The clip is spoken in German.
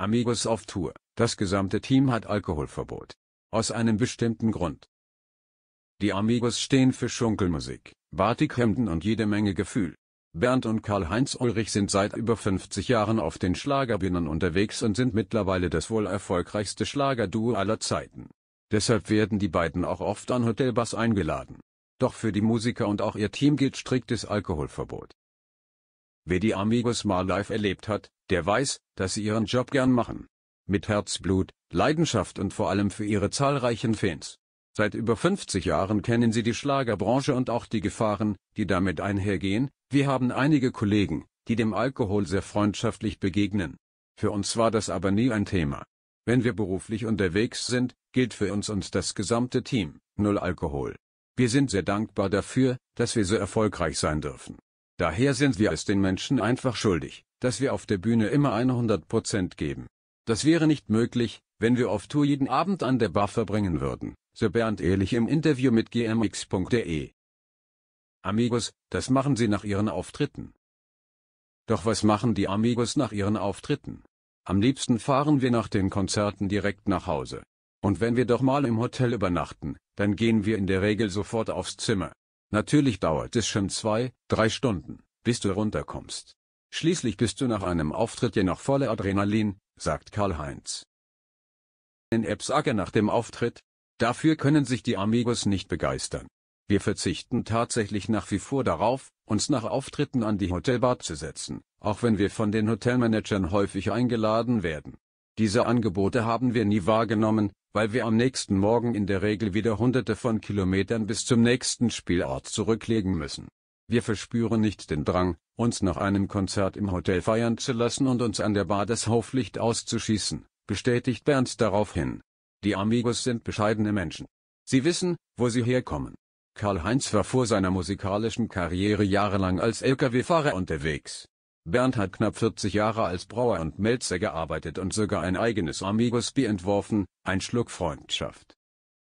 Amigos auf Tour. Das gesamte Team hat Alkoholverbot. Aus einem bestimmten Grund. Die Amigos stehen für Schunkelmusik, Batikhemden und jede Menge Gefühl. Bernd und Karl-Heinz Ulrich sind seit über 50 Jahren auf den Schlagerbühnen unterwegs und sind mittlerweile das wohl erfolgreichste Schlagerduo aller Zeiten. Deshalb werden die beiden auch oft an Hotelbars eingeladen. Doch für die Musiker und auch ihr Team gilt striktes Alkoholverbot. Wer die Amigos mal live erlebt hat, der weiß, dass sie ihren Job gern machen. Mit Herzblut, Leidenschaft und vor allem für ihre zahlreichen Fans. Seit über 50 Jahren kennen sie die Schlagerbranche und auch die Gefahren, die damit einhergehen. Wir haben einige Kollegen, die dem Alkohol sehr freundschaftlich begegnen. Für uns war das aber nie ein Thema. Wenn wir beruflich unterwegs sind, gilt für uns und das gesamte Team, null Alkohol. Wir sind sehr dankbar dafür, dass wir so erfolgreich sein dürfen. Daher sind wir es den Menschen einfach schuldig, dass wir auf der Bühne immer 100 geben. Das wäre nicht möglich, wenn wir auf Tour jeden Abend an der Bar verbringen würden, so Bernd Ehrlich im Interview mit gmx.de. Amigos, das machen sie nach ihren Auftritten. Doch was machen die Amigos nach ihren Auftritten? Am liebsten fahren wir nach den Konzerten direkt nach Hause. Und wenn wir doch mal im Hotel übernachten, dann gehen wir in der Regel sofort aufs Zimmer. Natürlich dauert es schon zwei, drei Stunden, bis du runterkommst. Schließlich bist du nach einem Auftritt ja noch voller Adrenalin, sagt Karl-Heinz. In Epsager nach dem Auftritt? Dafür können sich die Amigos nicht begeistern. Wir verzichten tatsächlich nach wie vor darauf, uns nach Auftritten an die Hotelbar zu setzen, auch wenn wir von den Hotelmanagern häufig eingeladen werden. Diese Angebote haben wir nie wahrgenommen, weil wir am nächsten Morgen in der Regel wieder hunderte von Kilometern bis zum nächsten Spielort zurücklegen müssen. Wir verspüren nicht den Drang, uns nach einem Konzert im Hotel feiern zu lassen und uns an der Bar das Hoflicht auszuschießen, bestätigt Bernd daraufhin. Die Amigos sind bescheidene Menschen. Sie wissen, wo sie herkommen. Karl-Heinz war vor seiner musikalischen Karriere jahrelang als Lkw-Fahrer unterwegs. Bernd hat knapp 40 Jahre als Brauer und Melzer gearbeitet und sogar ein eigenes Amigos Bier entworfen, ein Schluck Freundschaft.